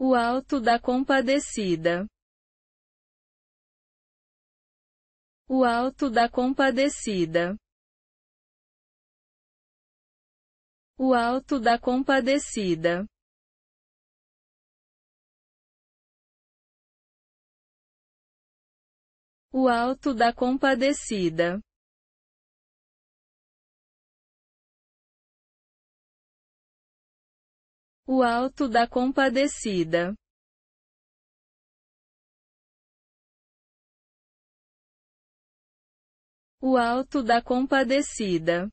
O Alto da Compadecida. O Alto da Compadecida. O Alto da Compadecida. O Alto da Compadecida. O Alto da Compadecida. O Alto da Compadecida.